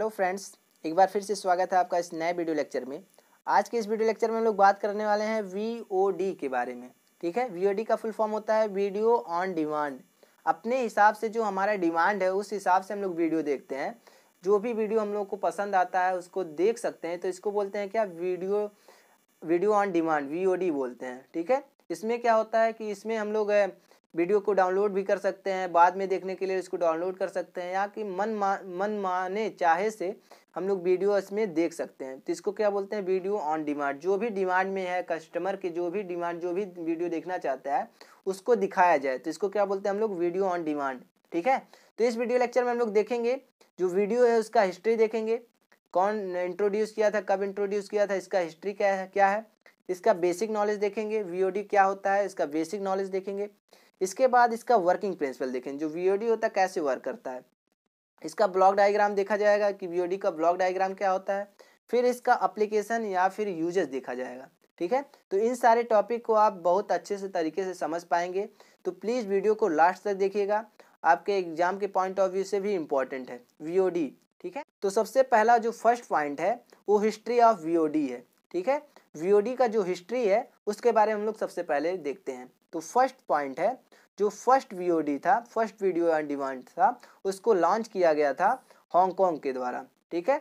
hello friends एक बार फिर से स्वागत है आपका इस नए वीडियो लेक्चर में आज के इस वीडियो लेक्चर में हम लोग बात करने वाले हैं वी के बारे में ठीक है वी का फुल फॉर्म होता है वीडियो ऑन डिमांड अपने हिसाब से जो हमारा डिमांड है उस हिसाब से हम लोग वीडियो देखते हैं जो भी वीडियो हम लोग को पसंद आता है उसको देख सकते हैं तो इसको बोलते हैं क्या video video on demand V बोलते हैं ठीक है इसमें क्या होता है कि इसमें हम लोग वीडियो को डाउनलोड भी कर सकते हैं बाद में देखने के लिए इसको डाउनलोड कर सकते हैं या कि मन मा मन माने चाहे से हम लोग वीडियो इसमें देख सकते हैं तो इसको क्या बोलते हैं वीडियो ऑन डिमांड जो भी डिमांड में है कस्टमर के जो भी डिमांड जो भी वीडियो देखना चाहता है उसको दिखाया जाए तो इसको क्या बोलते हैं हम लोग वीडियो ऑन डिमांड ठीक है तो इस वीडियो लेक्चर में हम लोग देखेंगे जो वीडियो है उसका हिस्ट्री देखेंगे कौन इंट्रोड्यूस किया था कब इंट्रोड्यूस किया था इसका हिस्ट्री क्या है क्या है इसका बेसिक नॉलेज देखेंगे वी क्या होता है इसका बेसिक नॉलेज देखेंगे इसके बाद इसका वर्किंग प्रिंसिपल देखें जो वी होता है कैसे वर्क करता है इसका ब्लॉक डायग्राम देखा जाएगा कि वी का ब्लॉक डायग्राम क्या होता है फिर इसका अप्लीकेशन या फिर यूजेस देखा जाएगा ठीक है तो इन सारे टॉपिक को आप बहुत अच्छे से तरीके से समझ पाएंगे तो प्लीज़ वीडियो को लास्ट तक देखिएगा आपके एग्जाम के पॉइंट ऑफ व्यू से भी इम्पॉर्टेंट है वी ठीक है तो सबसे पहला जो फर्स्ट पॉइंट है वो हिस्ट्री ऑफ वी है ठीक है वीओडी का जो हिस्ट्री है उसके बारे में हम लोग सबसे पहले देखते हैं तो फर्स्ट पॉइंट है जो फर्स्ट वी था फर्स्ट वीडियो ऑन डिमांड था उसको लॉन्च किया गया था हांगकॉन्ग के द्वारा ठीक है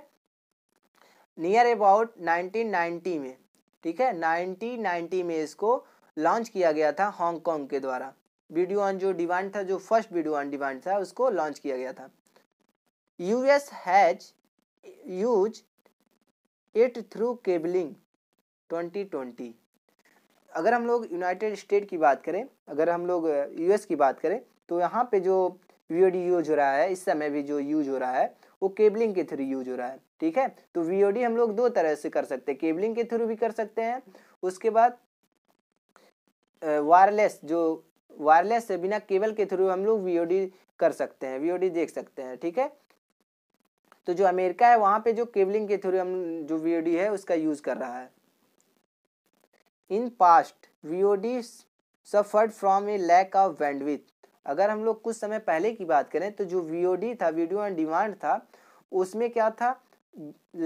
नियर अबाउट 1990 में ठीक है 1990 में इसको लॉन्च किया गया था हांगकॉन्ग के द्वारा वीडियो ऑन जो डिमांड था जो फर्स्ट वीडियो ऑन डिमांड था उसको लॉन्च किया गया था US has use it through cabling 2020 अगर हम लोग यूनाइटेड स्टेट की बात करें अगर हम लोग यूएस की बात करें तो यहाँ पे जो वीओडी यूज हो रहा है इस समय भी जो यूज हो रहा है वो केबलिंग के थ्रू यूज हो रहा है ठीक है तो वीओडी हम लोग दो तरह से कर सकते हैं केबलिंग के थ्रू भी कर सकते हैं उसके बाद वायरलेस जो वायरलेस से बिना केबल के थ्रू हम लोग वीओडी कर सकते हैं वीओडी देख सकते हैं ठीक है तो जो अमेरिका है वहाँ पे जो केबलिंग के थ्रू हम जो वीओडी है उसका यूज़ कर रहा है in past we suffered from a lack of bandwidth अगर हम लोग कुछ समय पहले की बात करें तो जो वी था वीडियो ऑन डिमांड था उसमें क्या था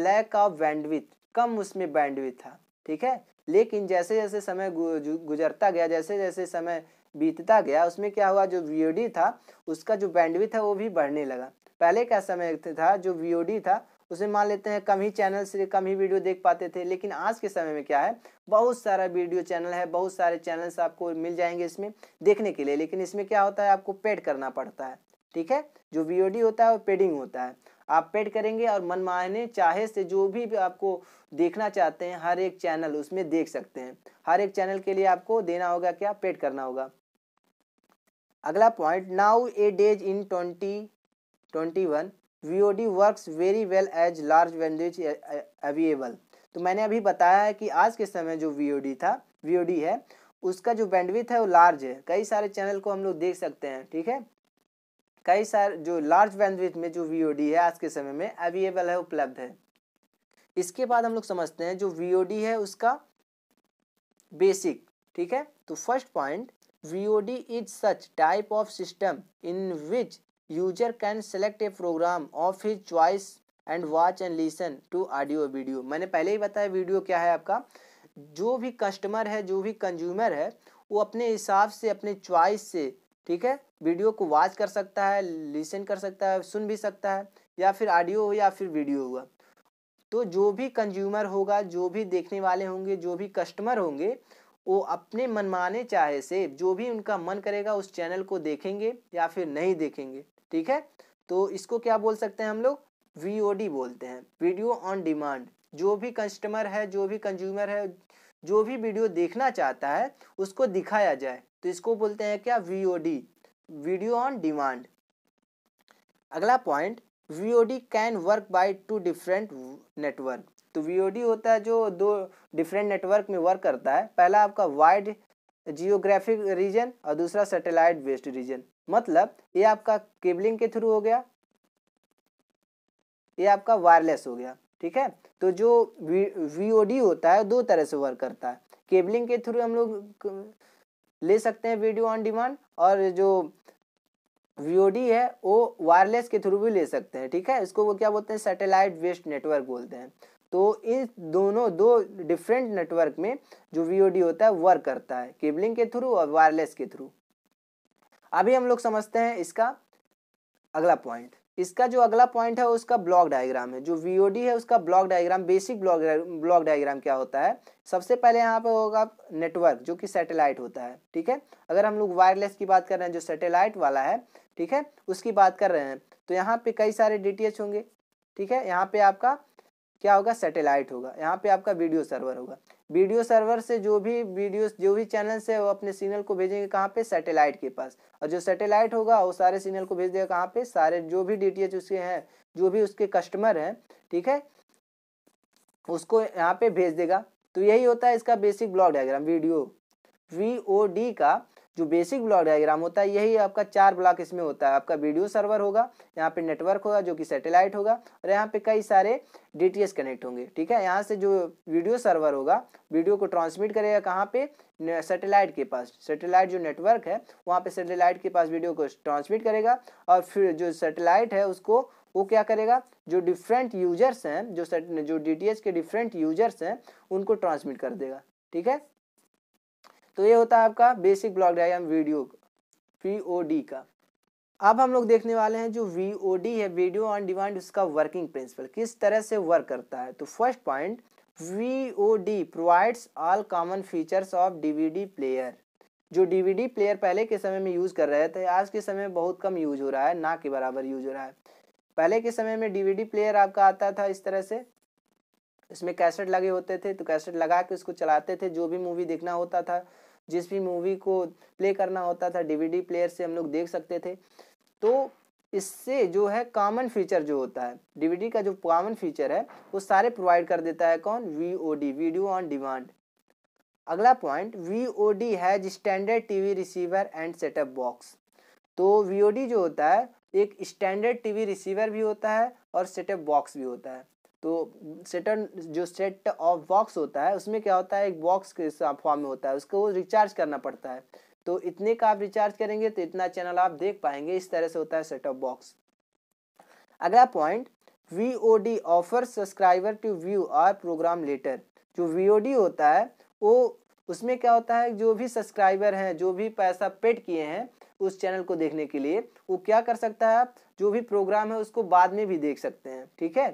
लैक ऑफ बैंडविथ कम उसमें बैंडविथ था ठीक है लेकिन जैसे जैसे समय गुजरता गया जैसे जैसे समय बीतता गया उसमें क्या हुआ जो वी था उसका जो बैंडविथ है वो भी बढ़ने लगा पहले का समय था जो वी था उसमें मान लेते हैं कम ही चैनल से कम ही वीडियो देख पाते थे लेकिन आज के समय में क्या है बहुत सारा वीडियो चैनल है बहुत सारे चैनल्स आपको मिल जाएंगे इसमें देखने के लिए लेकिन इसमें क्या होता है आपको पेड करना पड़ता है ठीक है जो वी होता है वो पेडिंग होता है आप पेड करेंगे और मनमाने चाहे से जो भी आपको देखना चाहते हैं हर एक चैनल उसमें देख सकते हैं हर एक चैनल के लिए आपको देना होगा क्या पेड करना होगा अगला point nowadays in twenty twenty one we works very well as large language available तो मैंने अभी बताया है कि आज के समय जो वी था वी है उसका जो बैंडविथ है वो लार्ज है कई सारे चैनल को हम लोग देख सकते हैं ठीक है कई सारे जो लार्ज बैंडविथ में जो वी है आज के समय में अवेलेबल है उपलब्ध है इसके बाद हम लोग समझते हैं जो वी है उसका बेसिक ठीक है तो first point VOD is such type of system in which user can select a program of his choice and watch and listen to audio video मैंने पहले ही बताया वीडियो क्या है आपका जो भी कस्टमर है जो भी कंज्यूमर है वो अपने हिसाब से अपने चॉइस से ठीक है वीडियो को वॉच कर सकता है लिसन कर सकता है सुन भी सकता है या फिर ऑडियो हो या फिर वीडियो हुआ तो जो भी कंज्यूमर होगा जो भी देखने वाले होंगे जो भी कस्टमर होंगे वो अपने मनमाने चाहे से जो भी उनका मन करेगा उस चैनल को देखेंगे या फिर नहीं देखेंगे ठीक है तो इसको क्या बोल सकते हैं हम लोग वी बोलते हैं वीडियो ऑन डिमांड जो भी कस्टमर है जो भी कंज्यूमर है जो भी वीडियो देखना चाहता है उसको दिखाया जाए तो इसको बोलते हैं क्या वी वीडियो ऑन डिमांड अगला point we can work by two different network तो वी होता है जो दो डिफरेंट नेटवर्क में वर्क करता है पहला आपका वाइड जियोग्राफिक रीजन और दूसरा सैटेलाइट बेस्ड रीजन मतलब ये आपका केबलिंग के थ्रू हो गया ये आपका वायरलेस हो गया ठीक है तो जो वी होता है दो तरह से वर्क करता है केबलिंग के थ्रू हम लोग ले सकते हैं वीडियो ऑन डिमांड और जो वी है वो वायरलेस के थ्रू भी ले सकते हैं ठीक है इसको वो क्या बोलते हैं सैटेलाइट बेस्ड नेटवर्क बोलते हैं तो इस दोनों दो डिफरेंट नेटवर्क में जो वी होता है वर्क करता है केबलिंग के थ्रू और वायरलेस के थ्रू अभी हम लोग समझते हैं इसका अगला पॉइंट इसका जो अगला पॉइंट है उसका ब्लॉक डायग्राम है जो वी है उसका block diagram basic block block diagram क्या होता है सबसे पहले यहाँ पे होगा नेटवर्क जो कि सैटेलाइट होता है ठीक है अगर हम लोग वायरलेस की बात कर रहे हैं जो सैटेलाइट वाला है ठीक है उसकी बात कर रहे हैं तो यहाँ पे कई सारे डी होंगे ठीक है यहाँ पे आपका क्या होगा सैटेलाइट होगा यहाँ पे आपका वीडियो सर्वर होगा वीडियो सर्वर से जो भी वीडियो जो भी चैनल से वो अपने सिग्नल को भेजेंगे कहाँ पे सैटेलाइट के पास और जो सैटेलाइट होगा वो सारे सिग्नल को भेज देगा कहाँ पे सारे जो भी डी उसके हैं जो भी उसके कस्टमर हैं ठीक है उसको यहाँ पे भेज देगा तो यही होता है इसका basic block diagram video V O D का जो बेसिक ब्लॉक डायग्राम होता है यही आपका चार ब्लॉक इसमें होता है आपका वीडियो सर्वर होगा यहाँ पे नेटवर्क होगा जो कि सैटेलाइट होगा और यहाँ पे कई सारे डी कनेक्ट होंगे ठीक है यहाँ से जो वीडियो सर्वर होगा वीडियो को ट्रांसमिट करेगा कहाँ पे सैटेलाइट के पास सैटेलाइट जो नेटवर्क है वहाँ पे सैटेलाइट के पास वीडियो को ट्रांसमिट करेगा और फिर जो सैटेलाइट है उसको वो क्या करेगा जो डिफरेंट यूजर्स हैं जो जो डी के डिफरेंट यूजर्स हैं उनको ट्रांसमिट कर देगा ठीक है तो ये होता है आपका basic block diagram video V O D का अब हम लोग देखने वाले हैं जो वी ओ डी है वीडियो ऑन डिमांड उसका वर्किंग प्रिंसिपल किस तरह से वर्क करता है तो first point V O D provides all common features of D V D player जो डी वी डी प्लेयर पहले के समय में यूज़ कर रहे थे आज के समय में बहुत कम यूज हो रहा है ना के बराबर यूज हो रहा है पहले के समय में डी वी डी प्लेयर आपका आता था इस तरह से इसमें कैसेट लगे होते थे तो कैसेट लगा के उसको चलाते थे जो भी मूवी देखना होता था जिस भी मूवी को प्ले करना होता था डीवीडी प्लेयर से हम लोग देख सकते थे तो इससे जो है कॉमन फीचर जो होता है डीवीडी का जो कॉमन फीचर है वो सारे प्रोवाइड कर देता है कौन वीओडी वीडियो ऑन डिमांड अगला point VOD has standard TV receiver and setup box तो वीओडी जो होता है एक स्टैंडर्ड टीवी रिसीवर भी होता है और सेटअप बॉक्स भी होता है तो सेटन जो सेट ऑफ बॉक्स होता है उसमें क्या होता है एक बॉक्स के फॉर्म में होता है उसको रिचार्ज करना पड़ता है तो इतने का आप रिचार्ज करेंगे तो इतना चैनल आप देख पाएंगे इस तरह से होता है सेट ऑफ बॉक्स अगला point V O D offer subscriber to view are program later जो वी ओ डी होता है वो उसमें क्या होता है जो भी सब्सक्राइबर हैं जो भी पैसा पेड किए हैं उस चैनल को देखने के लिए वो क्या कर सकता है जो भी प्रोग्राम है उसको बाद में भी देख सकते हैं ठीक है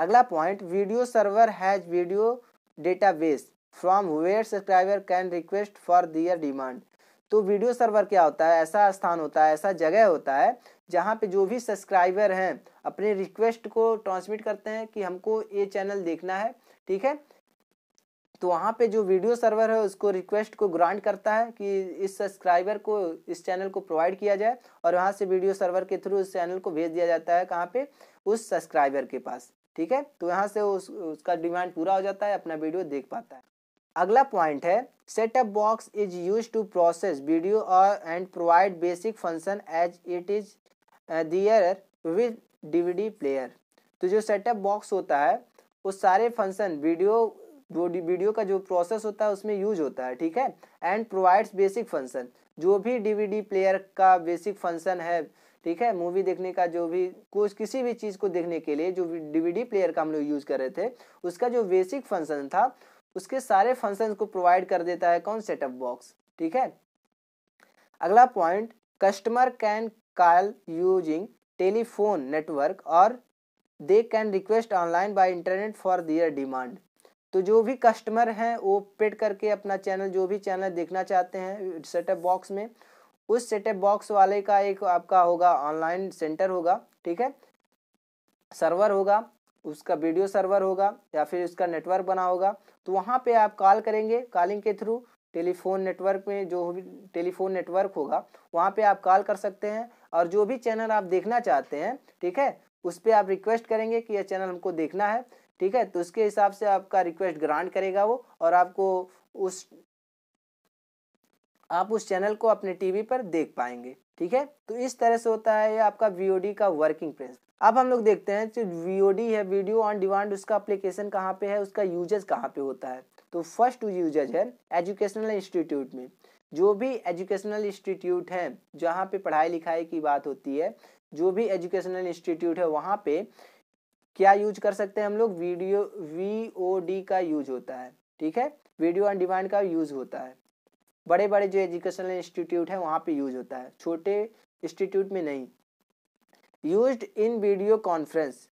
अगला point video server has video database from where subscriber can request for their demand तो वीडियो सर्वर क्या होता है ऐसा स्थान होता है ऐसा जगह होता है जहाँ पे जो भी सब्सक्राइबर हैं अपने रिक्वेस्ट को ट्रांसमिट करते हैं कि हमको ये चैनल देखना है ठीक है तो वहाँ पे जो वीडियो सर्वर है उसको रिक्वेस्ट को ग्रांट करता है कि इस सब्सक्राइबर को इस चैनल को प्रोवाइड किया जाए और वहाँ से वीडियो सर्वर के थ्रू उस चैनल को भेज दिया जाता है कहाँ पे उस सब्सक्राइबर के पास ठीक है तो यहाँ से उस, उसका डिमांड पूरा हो जाता है अपना वीडियो देख पाता है अगला पॉइंट है setup box is use to process video और and provide basic function as it is there with DVD player तो जो सेटअप बॉक्स होता है उस सारे फंक्शन वीडियो जो वीडियो का जो प्रोसेस होता है उसमें यूज होता है ठीक है एंड प्रोवाइड्स बेसिक फंक्शन जो भी डीवीडी प्लेयर का बेसिक फंक्शन है ठीक है मूवी देखने का जो भी कुछ किसी भी चीज़ को देखने के लिए जो डीवीडी प्लेयर का हम लोग यूज़ कर रहे थे उसका जो बेसिक फंक्शन था उसके सारे फंक्शन को प्रोवाइड कर देता है कौन सेटअप बॉक्स ठीक है अगला point customer can call using telephone network और they can request online by internet for their demand तो जो भी कस्टमर हैं वो पेड करके अपना चैनल जो भी चैनल देखना चाहते हैं सेटअप बॉक्स में उस सेटअप बॉक्स वाले का एक आपका होगा ऑनलाइन सेंटर होगा ठीक है सर्वर होगा उसका वीडियो सर्वर होगा या फिर उसका नेटवर्क बना होगा तो वहाँ पे आप कॉल करेंगे कॉलिंग के थ्रू टेलीफोन नेटवर्क में जो भी टेलीफोन नेटवर्क होगा वहाँ पे आप कॉल कर सकते हैं और जो भी चैनल आप देखना चाहते हैं ठीक है उस पर आप रिक्वेस्ट करेंगे कि यह चैनल हमको देखना है ठीक है तो उसके हिसाब से आपका रिक्वेस्ट ग्रांट करेगा वो और आपको उस आप उस चैनल को अपने टीवी पर देख पाएंगे ठीक है तो इस तरह से होता है ये आपका वी का वर्किंग प्रिंसिपल अब हम लोग देखते हैं जो वी है वीडियो ऑन डिमांड उसका अप्लीकेशन कहाँ पे है उसका यूजेज कहाँ पे होता है तो फर्स्ट यूजेज है एजुकेशनल इंस्टीट्यूट में जो भी एजुकेशनल इंस्टीट्यूट है जहाँ पे पढ़ाई लिखाई की बात होती है जो भी एजुकेशनल इंस्टीट्यूट है वहाँ पे क्या यूज कर सकते हैं हम लोग वीडियो वी का यूज होता है ठीक है वीडियो ऑन डिमांड का यूज होता है बड़े बड़े जो एजुकेशनल इंस्टीट्यूट हैं वहाँ पे यूज होता है छोटे इंस्टीट्यूट में नहीं use in video conference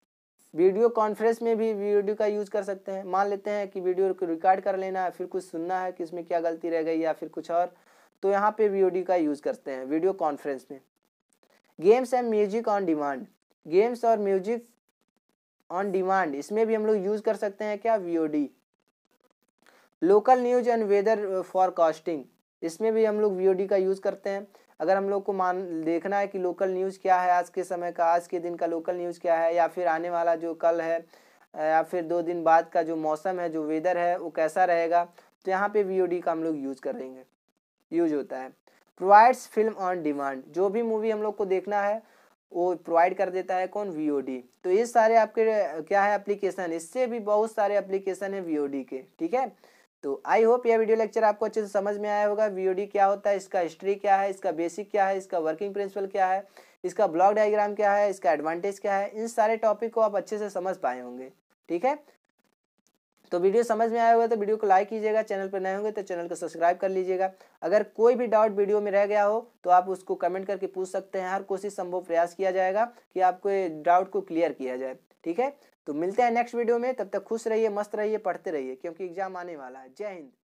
video conference में भी वीडियो का यूज़ कर सकते हैं मान लेते हैं कि वीडियो को रिकॉर्ड कर लेना है फिर कुछ सुनना है कि इसमें क्या गलती रह गई या फिर कुछ और तो यहाँ पे वीडियो का यूज़ करते हैं वीडियो कॉन्फ्रेंस में games and music on demand games और म्यूजिक ऑन डिमांड इसमें भी हम लोग यूज़ कर सकते हैं क्या V local news and weather forecasting इसमें भी हम लोग वी का यूज़ करते हैं अगर हम लोग को मान देखना है कि लोकल न्यूज़ क्या है आज के समय का आज के दिन का लोकल न्यूज़ क्या है या फिर आने वाला जो कल है या फिर दो दिन बाद का जो मौसम है जो वेदर है वो कैसा रहेगा तो यहाँ पे वी का हम लोग यूज़ करेंगे यूज होता है प्रोवाइड्स फिल्म ऑन डिमांड जो भी मूवी हम लोग को देखना है वो प्रोवाइड कर देता है कौन वी तो ये सारे आपके क्या है एप्लीकेशन इससे भी बहुत सारे अप्लीकेशन है वी के ठीक है तो आई होप यह वीडियो लेक्चर आपको अच्छे से समझ में आया होगा वीओडी क्या होता है इसका हिस्ट्री क्या है इसका बेसिक क्या है इसका वर्किंग प्रिंसिपल क्या है इसका ब्लॉक डायग्राम क्या है इसका एडवांटेज क्या है इन सारे टॉपिक को आप अच्छे से समझ पाए होंगे ठीक है तो वीडियो समझ में आया होगा तो वीडियो को लाइक कीजिएगा चैनल पर नए होंगे तो चैनल को सब्सक्राइब कर लीजिएगा अगर कोई भी डाउट वीडियो में रह गया हो तो आप उसको कमेंट करके पूछ सकते हैं हर कोशिश संभव प्रयास किया जाएगा कि आपको डाउट को क्लियर किया जाए ठीक है तो मिलते हैं नेक्स्ट वीडियो में तब तक खुश रहिए मस्त रहिए पढ़ते रहिए क्योंकि एग्जाम आने वाला है जय हिंद